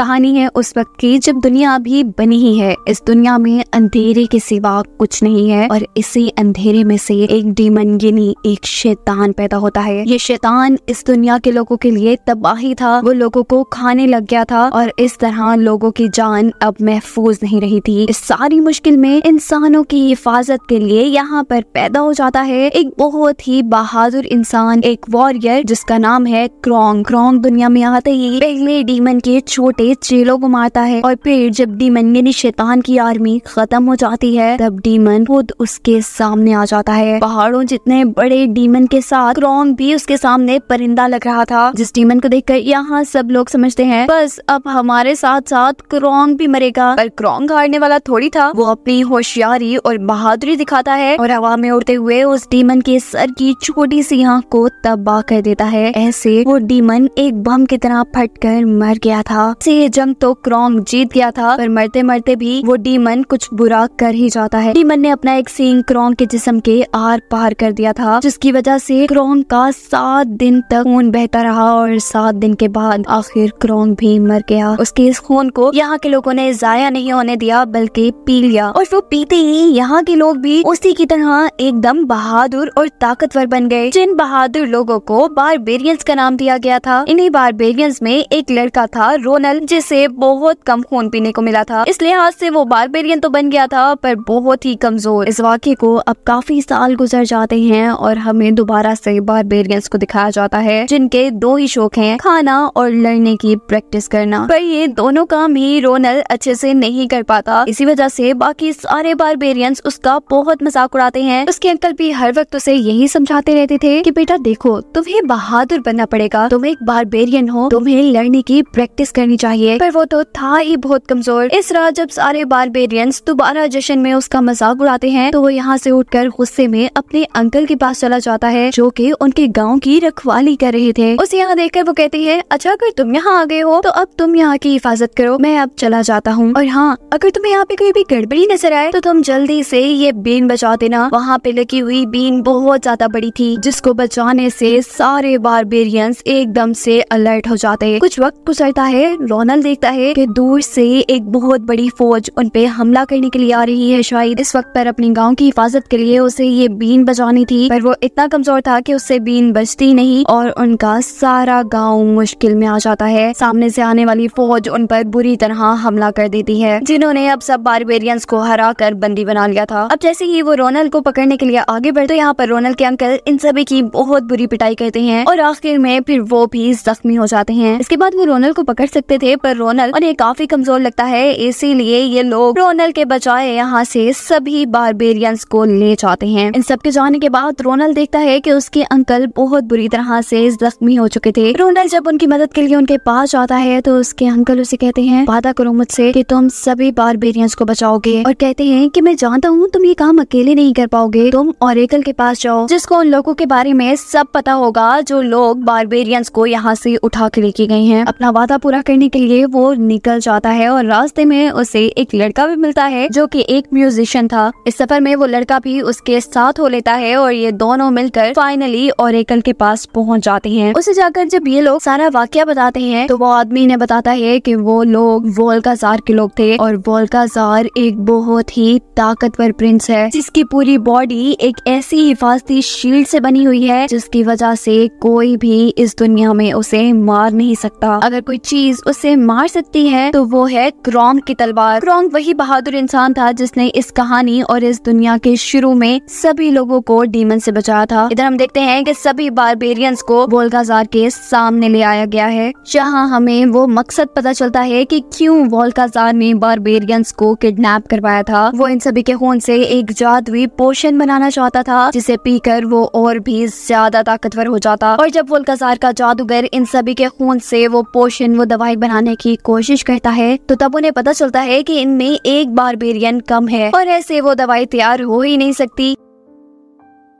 कहानी है उस वक्त की जब दुनिया अभी बनी ही है इस दुनिया में अंधेरे के सिवा कुछ नहीं है और इसी अंधेरे में से एक डीमन गिनी एक शैतान पैदा होता है ये शैतान इस दुनिया के लोगों के लिए तबाही था वो लोगों को खाने लग गया था और इस तरह लोगों की जान अब महफूज नहीं रही थी इस सारी मुश्किल में इंसानों की हिफाजत के लिए यहाँ पर पैदा हो जाता है एक बहुत ही बहादुर इंसान एक वॉरियर जिसका नाम है क्रोंग क्रोंग दुनिया में आते ही पहले डीमन के छोटे सफेद चीलों को मारता है और फिर जब डीमन यानी शैतान की आर्मी खत्म हो जाती है तब डीमन खुद उसके सामने आ जाता है पहाड़ों जितने बड़े डीमन के साथ क्रॉन्ग भी उसके सामने परिंदा लग रहा था जिस डीमन को देखकर यहाँ सब लोग समझते हैं बस अब हमारे साथ साथ क्रॉन्ग भी मरेगा पर क्रॉन्ग हारने वाला थोड़ी था वो अपनी होशियारी और बहादुरी दिखाता है और हवा में उड़ते हुए उस डीमन के सर की छोटी सी आँख को तबाह कर देता है ऐसे वो डीमन एक बम की तरह फट कर मर गया था से ये जंग तो क्रोंग जीत गया था पर मरते मरते भी वो डीमन कुछ बुरा कर ही जाता है डीमन ने अपना एक सींग क्रॉन्ग के जिसम के आर पार कर दिया था जिसकी वजह से क्रॉन्ग का सात दिन तक खून बहता रहा और सात दिन के बाद आखिर क्रोंग भी मर गया उसके इस खून को यहाँ के लोगों ने जाया नहीं होने दिया बल्कि पी लिया और वो पीते ही यहाँ के लोग भी उसी की तरह एकदम बहादुर और ताकतवर बन गए जिन बहादुर लोगों को बारबेरियंस का नाम दिया गया था इन्हीं बारबेरियंस में एक लड़का था रोनल जिसे बहुत कम खून पीने को मिला था इस लिहाज से वो बारबेरियन तो बन गया था पर बहुत ही कमजोर इस वाक्य को अब काफी साल गुजर जाते हैं और हमें दोबारा से बारबेरियंस को दिखाया जाता है जिनके दो ही शौक है खाना और लड़ने की प्रैक्टिस करना पर ये दोनों काम ही रोनल अच्छे से नहीं कर पाता इसी वजह से बाकी सारे बारबेरियंस उसका बहुत मजाक उड़ाते हैं उसके अंकल भी हर वक्त उसे यही समझाते रहते थे कि बेटा देखो तुम्हें बहादुर बनना पड़ेगा तुम एक बारबेरियन हो तुम्हें लड़ने की प्रैक्टिस करनी चाहिए चाहिए पर वो तो था ही बहुत कमजोर इस रात जब सारे बारबेरियंस दोबारा जश्न में उसका मजाक उड़ाते हैं तो वो यहाँ से उठकर गुस्से में अपने अंकल के पास चला जाता है जो की उनके गाँव की रखवाली कर रहे थे उसे यहाँ देखकर वो कहती है अच्छा अगर तुम यहाँ आ गए हो तो अब तुम यहाँ की हिफाजत करो मैं अब चला जाता हूँ और हाँ अगर तुम्हें यहाँ पे कोई भी गड़बड़ी नजर आए तो तुम जल्दी से ये बीन बचा देना वहाँ पे लगी हुई बीन बहुत ज्यादा बड़ी थी जिसको बचाने से सारे बारबेरियंस एकदम से अलर्ट हो जाते कुछ वक्त गुजरता है डोनल देखता है कि दूर से एक बहुत बड़ी फौज उन पे हमला करने के लिए आ रही है शायद इस वक्त पर अपने गाँव की हिफाजत के लिए उसे ये बीन बजानी थी पर वो इतना कमजोर था कि उससे बीन बचती नहीं और उनका सारा गाँव मुश्किल में आ जाता है सामने से आने वाली फौज उन पर बुरी तरह हमला कर देती है जिन्होंने अब सब बारबेरियंस को हरा कर बंदी बना लिया था अब जैसे ही वो रोनल को पकड़ने के लिए आगे बढ़ते यहाँ पर रोनल के अंकल इन सभी की बहुत बुरी पिटाई करते हैं और आखिर में फिर वो भी जख्मी हो जाते हैं इसके बाद वो रोनल को पकड़ सकते थे थे पर रोनल उन्हें काफी कमजोर लगता है इसीलिए ये लोग रोनल के बजाय यहाँ से सभी बारबेरियंस को ले जाते हैं इन सबके जाने के बाद रोनल देखता है कि उसके अंकल बहुत बुरी तरह से जख्मी हो चुके थे रोनल जब उनकी मदद के लिए उनके पास जाता है तो उसके अंकल उसे कहते हैं वादा करो मुझसे कि तुम सभी बारबेरियंस को बचाओगे और कहते हैं कि मैं जानता हूँ तुम ये काम अकेले नहीं कर पाओगे तुम और के पास जाओ जिसको उन लोगों के बारे में सब पता होगा जो लोग बारबेरियंस को यहाँ से उठा के लेके गए हैं अपना वादा पूरा करने के लिए वो निकल जाता है और रास्ते में उसे एक लड़का भी मिलता है जो कि एक म्यूजिशियन था इस सफर में वो लड़का भी उसके साथ हो लेता है और ये दोनों मिलकर फाइनली ओरेकल के पास पहुंच जाते हैं उसे जाकर जब ये लोग सारा वाक्य बताते हैं तो वो आदमी ने बताता है कि वो लोग वोल्काजार के लोग थे और वोल्काजार एक बहुत ही ताकतवर प्रिंस है जिसकी पूरी बॉडी एक ऐसी हिफाजती शील्ड से बनी हुई है जिसकी वजह से कोई भी इस दुनिया में उसे मार नहीं सकता अगर कोई चीज उससे उसे मार सकती है तो वो है क्रोंग की तलवार क्रोंग वही बहादुर इंसान था जिसने इस कहानी और इस दुनिया के शुरू में सभी लोगों को डीमन से बचाया था इधर हम देखते हैं कि सभी बारबेरियंस को वोल्काजार के सामने ले आया गया है जहाँ हमें वो मकसद पता चलता है की क्यूँ वोल्काजार ने बारबेरियंस को किडनेप करवाया था वो इन सभी के खून से एक जादुई पोषण बनाना चाहता था जिसे पीकर वो और भी ज्यादा ताकतवर हो जाता और जब वोल्काजार का जादूगर इन सभी के खून से वो पोषण वो दवाई बनाने बढ़ाने की कोशिश करता है तो तब उन्हें पता चलता है कि इनमें एक बेरियन कम है और ऐसे वो दवाई तैयार हो ही नहीं सकती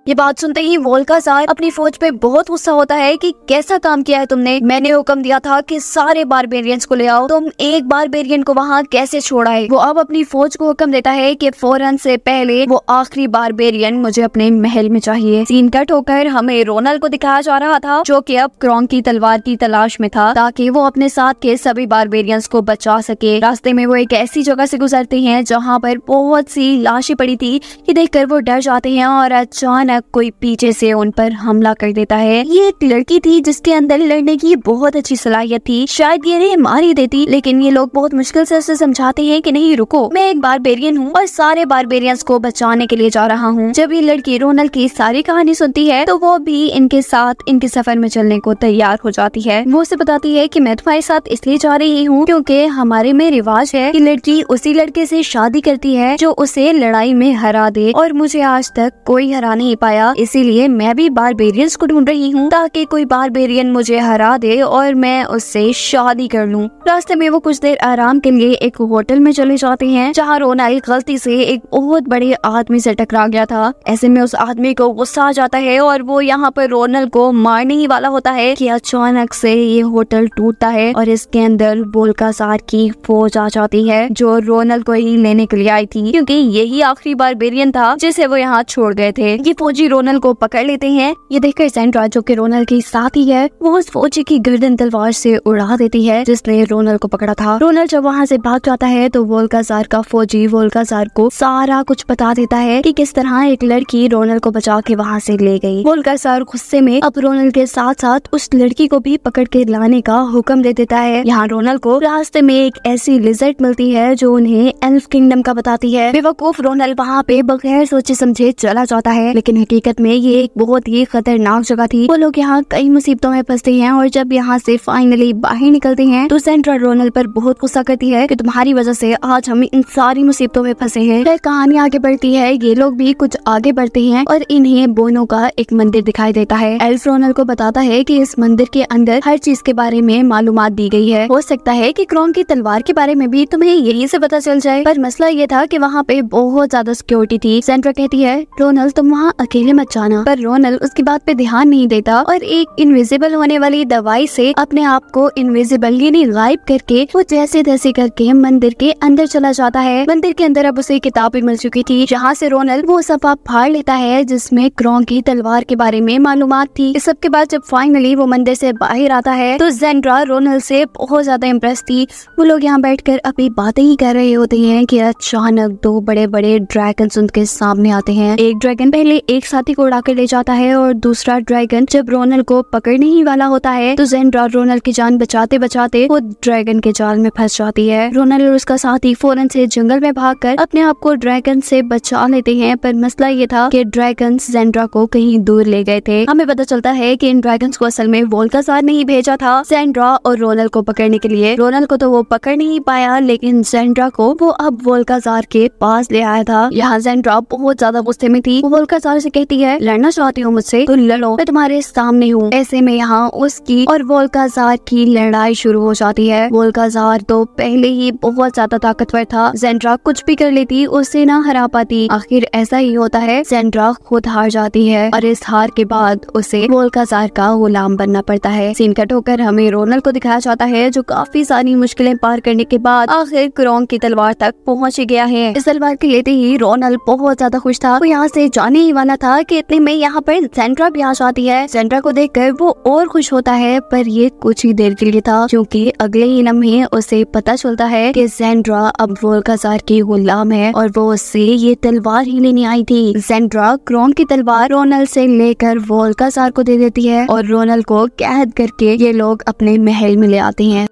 ये बात सुनते ही वोल्काजार अपनी फौज पे बहुत गुस्सा होता है कि कैसा काम किया है तुमने मैंने हुक्म दिया था कि सारे बारबेरियंस को ले आओ तुम एक बारबेरियन को वहाँ कैसे छोड़ा है वो अब अपनी फौज को हुक्म देता है कि फौरन से पहले वो आखिरी बारबेरियन मुझे अपने महल में चाहिए सीन कट होकर हमें रोनल को दिखाया जा रहा था जो की अब क्रॉन्ग की तलवार की तलाश में था ताकि वो अपने साथ के सभी बारबेरियंस को बचा सके रास्ते में वो एक ऐसी जगह से गुजरते हैं जहाँ पर बहुत सी लाशें पड़ी थी ये देख वो डर जाते हैं और अचानक अचानक कोई पीछे से उन पर हमला कर देता है ये एक लड़की थी जिसके अंदर लड़ने की बहुत अच्छी सलाहियत थी शायद ये नहीं मार ही देती लेकिन ये लोग बहुत मुश्किल से उसे समझाते हैं कि नहीं रुको मैं एक बारबेरियन हूँ और सारे बारबेरियंस को बचाने के लिए जा रहा हूँ जब ये लड़की रोनल की सारी कहानी सुनती है तो वो भी इनके साथ इनके सफर में चलने को तैयार हो जाती है वो उसे बताती है की मैं तुम्हारे साथ इसलिए जा रही हूँ क्यूँकी हमारे में रिवाज है की लड़की उसी लड़के से शादी करती है जो उसे लड़ाई में हरा दे और मुझे आज तक कोई हरा नहीं पाया इसीलिए मैं भी बारबेरियंस को ढूंढ रही हूँ ताकि कोई बारबेरियन मुझे हरा दे और मैं उससे शादी कर लूँ रास्ते में वो कुछ देर आराम के लिए एक होटल में चले जाते हैं जहाँ रोनाई गलती से एक बहुत बड़े आदमी से टकरा गया था ऐसे में उस आदमी को गुस्सा आ जाता है और वो यहाँ पर रोनल को मारने ही वाला होता है कि अचानक से ये होटल टूटता है और इसके अंदर बोलकासार की फौज आ जाती है जो रोनल को ही लेने के लिए आई थी क्योंकि यही आखिरी बार बेरियन था जिसे वो यहाँ छोड़ गए थे ये फौज फौजी रोनल को पकड़ लेते हैं ये देखकर सेंड्रा जो की रोनल की साथी है वो उस फौजी की गर्दन तलवार से उड़ा देती है जिसने रोनल को पकड़ा था रोनल जब वहाँ से भाग जाता है तो वोल्काजार का फौजी वोल्काजार को सारा कुछ बता देता है कि किस तरह एक लड़की रोनल को बचा के वहाँ से ले गयी वोल्काजार गुस्से में अब रोनल के साथ साथ उस लड़की को भी पकड़ के लाने का हुक्म दे देता है यहाँ रोनल को रास्ते में एक ऐसी लिजर्ट मिलती है जो उन्हें एल्फ किंगडम का बताती है बेवकूफ रोनल वहाँ पे बगैर सोचे समझे चला जाता है लेकिन हकीकत में ये एक बहुत ही खतरनाक जगह थी वो लोग यहाँ कई मुसीबतों में फंसते हैं और जब यहाँ से फाइनली बाहर निकलते हैं तो सेंट्रल रोनल पर बहुत गुस्सा करती है कि तुम्हारी वजह से आज हम इन सारी मुसीबतों में फंसे हैं फिर कहानी आगे बढ़ती है ये लोग भी कुछ आगे बढ़ते हैं और इन्हें बोनो का एक मंदिर दिखाई देता है एल्फ रोनल को बताता है की इस मंदिर के अंदर हर चीज के बारे में मालूम दी गई है हो सकता है की क्रोन की तलवार के बारे में भी तुम्हें यही से पता चल जाए पर मसला ये था की वहाँ पे बहुत ज्यादा सिक्योरिटी थी सेंट्रा कहती है रोनल तुम वहाँ अकेले मत जाना पर रोनल उसकी बात पे ध्यान नहीं देता और एक इनविजिबल होने वाली दवाई से अपने आप को इनविजिबल यानी गायब करके वो जैसे तैसे करके मंदिर के अंदर चला जाता है मंदिर के अंदर अब उसे किताब भी मिल चुकी थी जहाँ से रोनल वो सफा फाड़ लेता है जिसमे क्रों की तलवार के बारे में मालूम थी इस सब के बाद जब फाइनली वो मंदिर से बाहर आता है तो जेंड्रा रोनल से बहुत ज्यादा इम्प्रेस थी वो लोग यहाँ कर अभी बातें ही कर रहे होते हैं कि अचानक दो बड़े बड़े ड्रैगन उनके सामने आते हैं एक ड्रैगन पहले एक एक साथी को उड़ाकर ले जाता है और दूसरा ड्रैगन जब रोनल को पकड़ने ही वाला होता है तो जेंड्रा रोनल की जान बचाते बचाते वो ड्रैगन के जाल में फंस जाती है रोनल और उसका साथी फौरन से जंगल में भाग अपने आप को ड्रैगन से बचा लेते हैं पर मसला ये था की ड्रैगन जेंड्रा को कहीं दूर ले गए थे हमें पता चलता है की इन ड्रैगन को असल में वोल्काजार ने ही भेजा था जेंड्रा और रोनल को पकड़ने के लिए रोनल को तो वो पकड़ नहीं पाया लेकिन जेंड्रा को वो अब वोल्काजार के पास ले आया था यहाँ जेंड्रा बहुत ज्यादा गुस्से में थी वो वोल्काजार से से कहती है लड़ना चाहती हूँ मुझसे तो लड़ो मैं तुम्हारे सामने हूँ ऐसे में यहाँ उसकी और वोल्काजार की लड़ाई शुरू हो जाती है वोल्काजार तो पहले ही बहुत ज्यादा ताकतवर था जेंड्रा कुछ भी कर लेती उसे ना हरा पाती आखिर ऐसा ही होता है जेंड्रा खुद हार जाती है और इस हार के बाद उसे वोल्काजार का गुलाम बनना पड़ता है सीन कट होकर हमें रोनल को दिखाया जाता है जो काफी सारी मुश्किलें पार करने के बाद आखिर क्रोंग की तलवार तक पहुँच गया है इस तलवार के लेते ही रोनल बहुत ज्यादा खुश था वो यहाँ से जाने ही वाला था कि इतने में यहाँ पर सेंड्रा भी आ जाती है सेंड्रा को देख वो और खुश होता है पर ये कुछ ही देर के लिए था क्योंकि अगले ही लम्हे उसे पता चलता है कि सेंड्रा अब वोल्काजार की गुलाम है और वो उससे ये तलवार ही लेने आई थी सेंड्रा क्रोम की तलवार रोनल से लेकर सार को दे देती है और रोनल को कैद करके ये लोग अपने महल में ले आते हैं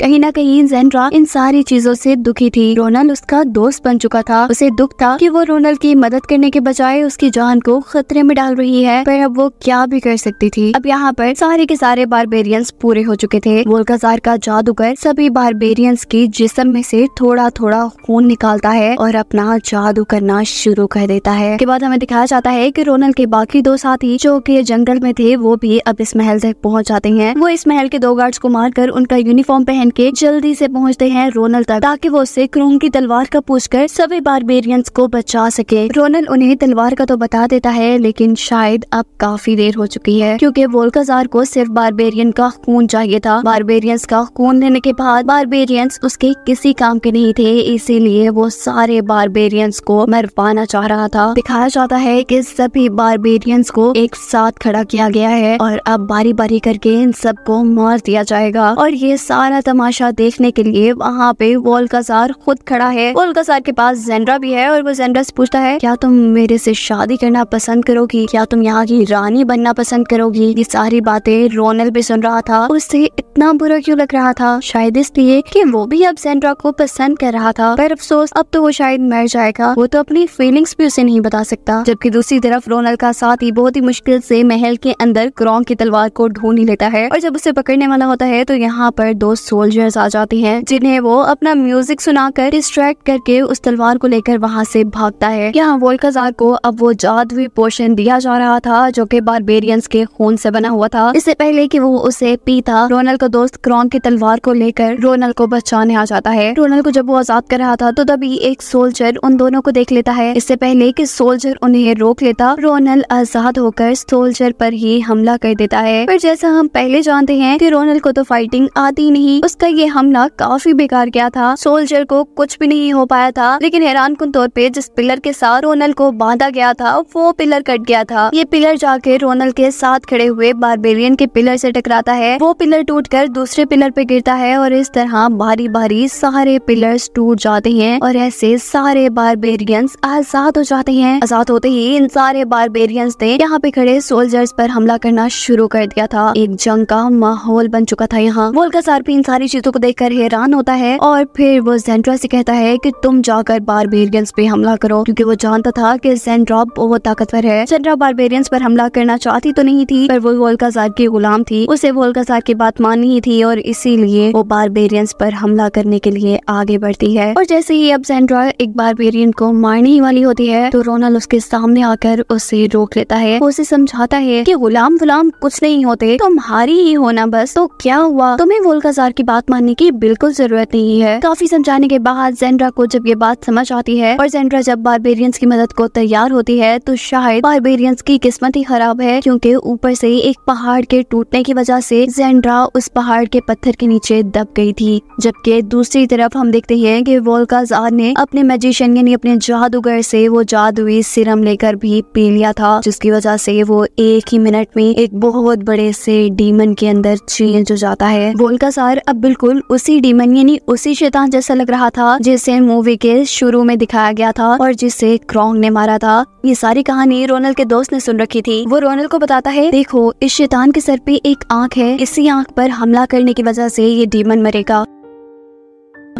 कहीं ना कहीं जेंड्रा इन सारी चीजों से दुखी थी रोनल उसका दोस्त बन चुका था उसे दुख था कि वो रोनल की मदद करने के बजाय उसकी जान को खतरे में डाल रही है पर अब वो क्या भी कर सकती थी अब यहाँ पर सारे के सारे बारबेरियंस पूरे हो चुके थे वोल्काजार का जादूगर सभी बारबेरियंस की जिसम में से थोड़ा थोड़ा खून निकालता है और अपना जादू करना शुरू कर देता है के बाद हमें दिखाया जाता है की रोनल के बाकी दो साथी जो की जंगल में थे वो भी अब इस महल तक पहुँच जाते हैं वो इस महल के दो गार्ड्स को मारकर उनका यूनिफॉर्म पहन पहन के जल्दी से पहुंचते हैं रोनल तक ताकि वो उसे क्रोन की तलवार का पूछ कर सभी बारबेरियंस को बचा सके रोनल उन्हें तलवार का तो बता देता है लेकिन शायद अब काफी देर हो चुकी है क्योंकि वोल्काजार को सिर्फ बारबेरियन का खून चाहिए था बारबेरियंस का खून लेने के बाद बारबेरियंस उसके किसी काम के नहीं थे इसीलिए वो सारे बारबेरियंस को मरवाना चाह रहा था दिखाया जाता है कि सभी बारबेरियंस को एक साथ खड़ा किया गया है और अब बारी बारी करके इन सबको मार दिया जाएगा और ये सारा तमाशा देखने के लिए वहाँ पे वोलकाजार खुद खड़ा है वोलकाजार के पास जेंड्रा भी है और वो जेंड्रा से पूछता है क्या तुम मेरे से शादी करना पसंद करोगी क्या तुम यहाँ की रानी बनना पसंद करोगी ये सारी बातें रोनल भी सुन रहा था उससे इतना बुरा क्यों लग रहा था शायद इसलिए कि वो भी अब जेंड्रा को पसंद कर रहा था पर अफसोस अब तो वो शायद मर जाएगा वो तो अपनी फीलिंग्स भी उसे नहीं बता सकता जबकि दूसरी तरफ रोनल का साथ ही बहुत ही मुश्किल से महल के अंदर क्रॉन्ग की तलवार को ढूंढ ही लेता है और जब उसे पकड़ने वाला होता है तो यहाँ पर दो सोल सोल्जर्स आ जाते हैं जिन्हें वो अपना म्यूजिक सुनाकर डिस्ट्रैक्ट करके उस तलवार को लेकर वहाँ से भागता है यहाँ वोल्कजार को अब वो जादुई पोषण दिया जा रहा था जो कि बारबेरियंस के खून से बना हुआ था इससे पहले की वो उसे पीता रोनल का दोस्त क्रॉन की तलवार को लेकर रोनल को बचाने आ जाता है रोनल को जब वो आजाद कर रहा था तो तभी एक सोल्जर उन दोनों को देख लेता है इससे पहले कि सोल्जर उन्हें रोक लेता रोनल आजाद होकर सोल्जर पर ही हमला कर देता है पर जैसा हम पहले जानते हैं कि रोनल को तो फाइटिंग आती नहीं उस उसका ये हमला काफी बेकार गया था सोल्जर को कुछ भी नहीं हो पाया था लेकिन हैरान कुन तौर पे जिस पिलर के साथ रोनल को बांधा गया था वो पिलर कट गया था ये पिलर जाके रोनल के साथ खड़े हुए बारबेरियन के पिलर से टकराता है वो पिलर कर दूसरे पिलर पे गिरता है और इस तरह भारी भारी सारे पिलर टूट जाते हैं और ऐसे सारे बारबेरियंस आजाद हो जाते हैं आजाद होते ही इन सारे बारबेरियंस ने यहाँ पे खड़े सोल्जर्स पर हमला करना शुरू कर दिया था एक जंग का माहौल बन चुका था यहाँ वोल्का सार भी इन सारे सारी चीजों को देखकर हैरान होता है और फिर वो जेंड्रा से कहता है कि तुम जाकर बारबेरियंस पे हमला करो क्योंकि वो जानता था कि जेंड्रा बहुत ताकतवर है जेंड्रा बारबेरियंस पर हमला करना चाहती तो नहीं थी पर वो वोल्काजार की गुलाम थी उसे वोल्काजार की बात माननी ही थी और इसीलिए वो बारबेरियंस पर हमला करने के लिए आगे बढ़ती है और जैसे ही अब जेंड्रा एक बारबेरियन को मारने ही वाली होती है तो रोनल उसके सामने आकर उसे रोक लेता है उसे समझाता है की गुलाम गुलाम कुछ नहीं होते तुम हारी ही होना बस तो क्या हुआ तुम्हें वोल्काजार की बात बात मानने की बिल्कुल जरूरत नहीं है काफी समझाने के बाद जेंड्रा को जब ये बात समझ आती है और जेंड्रा जब बारबेरियंस की मदद को तैयार होती है तो शायद बारबेरियंस की किस्मत ही खराब है क्योंकि ऊपर से एक पहाड़ के टूटने की वजह से जेंड्रा उस पहाड़ के पत्थर के नीचे दब गई थी जबकि दूसरी तरफ हम देखते हैं कि वोल्काजार ने अपने मैजिशियन यानी अपने जादूगर से वो जादुई सिरम लेकर भी पी लिया था जिसकी वजह से वो एक ही मिनट में एक बहुत बड़े से डीमन के अंदर चेंज हो जाता है वोल्काजार अब बिल्कुल उसी डीमन यानी उसी शैतान जैसा लग रहा था जिसे मूवी के शुरू में दिखाया गया था और जिसे क्रॉन्ग ने मारा था ये सारी कहानी रोनल के दोस्त ने सुन रखी थी वो रोनल को बताता है देखो इस शैतान के सर पे एक आँख है इसी आँख पर हमला करने की वजह से ये डीमन मरेगा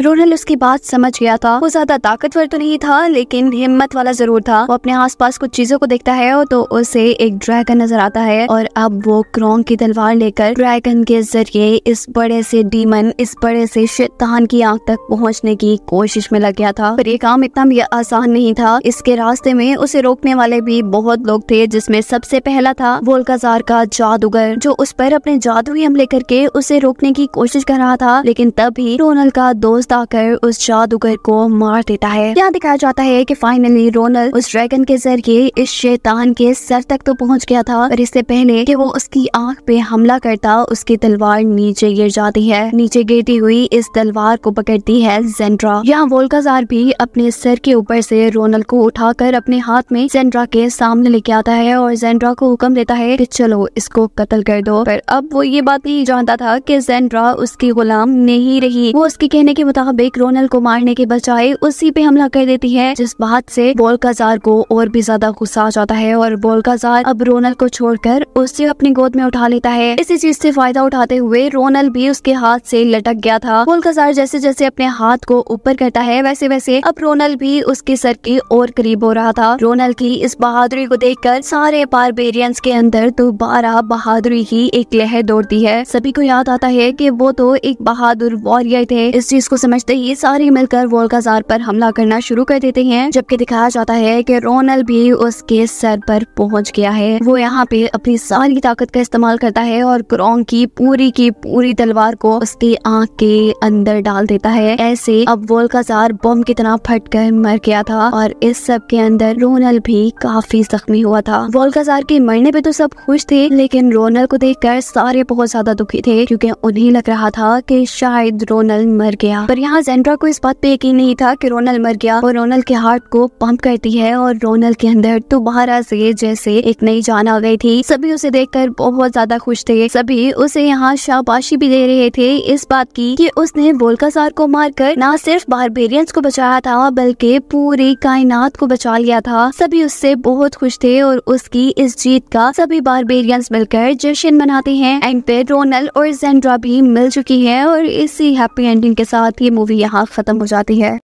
रोनल उसकी बात समझ गया था वो ज्यादा ताकतवर तो नहीं था लेकिन हिम्मत वाला जरूर था वो अपने आसपास कुछ चीजों को देखता है तो उसे एक ड्रैगन नजर आता है और अब वो क्रोंग की तलवार लेकर ड्रैगन के जरिए इस बड़े से डीमन इस बड़े से शैतान की आंख तक पहुंचने की कोशिश में लग गया था पर ये काम इतना भी आसान नहीं था इसके रास्ते में उसे रोकने वाले भी बहुत लोग थे जिसमे सबसे पहला था वोलकाजार का जादूगर जो उस पर अपने जादुई हमले करके उसे रोकने की कोशिश कर रहा था लेकिन तभी रोनल का दोस्त दोस्त आकर उस जादूगर को मार देता है यहाँ दिखाया जाता है की फाइनली रोनल उस ड्रैगन के जरिए इस शैतान के सर तक तो पहुँच गया था और इससे पहले की वो उसकी आँख पे हमला करता उसकी तलवार नीचे गिर जाती है नीचे गिरती हुई इस तलवार को पकड़ती है जेंड्रा यहाँ वोल्काजार भी अपने सर के ऊपर से रोनल को उठाकर अपने हाथ में जेंड्रा के सामने लेके आता है और जेंड्रा को हुक्म देता है कि चलो इसको कत्ल कर दो पर अब वो ये बात नहीं जानता था कि जेंड्रा उसकी गुलाम नहीं रही वो उसके कहने के मुताबिक रोनल को मारने के बजाय उसी पे हमला कर देती है जिस बात से बोलकाजार को और भी ज्यादा गुस्सा आ जाता है और बोलकाजार अब रोनल को छोड़कर उसे अपनी गोद में उठा लेता है इसी चीज से फायदा उठाते हुए रोनल भी उसके हाथ से लटक गया था बोलकाजार जैसे जैसे अपने हाथ को ऊपर करता है वैसे वैसे अब रोनल भी उसके सर के और करीब हो रहा था रोनल की इस बहादुरी को कर सारे बारबेरियंस के अंदर दोबारा बहादुरी की एक लहर दौड़ती है सभी को याद आता है की वो तो एक बहादुर वॉरियर थे इस चीज को समझते ही सारे मिलकर वोल्काजार पर हमला करना शुरू कर देते हैं जबकि दिखाया जाता है कि रोनल भी उसके सर पर पहुंच गया है वो यहाँ पे अपनी सारी ताकत का इस्तेमाल करता है और क्रोंग की पूरी की पूरी तलवार को उसकी आंख के अंदर डाल देता है ऐसे अब वोल्काजार बम की तरह फट कर मर गया था और इस सब के अंदर रोनल भी काफी जख्मी हुआ था वोल्काजार के मरने पे तो सब खुश थे लेकिन रोनल को देखकर सारे बहुत ज्यादा दुखी थे क्योंकि उन्हें लग रहा था कि शायद रोनल मर गया पर यहाँ जेंड्रा को इस बात पे यकीन नहीं था कि रोनल मर गया और रोनल के हार्ट को पंप करती है और रोनल के अंदर दोबारा से जैसे एक नई जान आ गई थी सभी उसे देखकर बहुत ज्यादा खुश थे सभी उसे यहाँ शाबाशी भी दे रहे थे इस बात की कि उसने बोलकाजार को मारकर न सिर्फ बारबेरियंस को बचाया था बल्कि पूरी कायनात को बचा लिया था सभी उससे बहुत खुश थे और उसकी इस जीत का सभी बारबेरियंस मिलकर जश्न मनाते हैं एंड पे रोनल और जेंड्रा भी मिल चुकी है और इसी हैप्पी एंडिंग के साथ ये मूवी यहाँ ख़त्म हो जाती है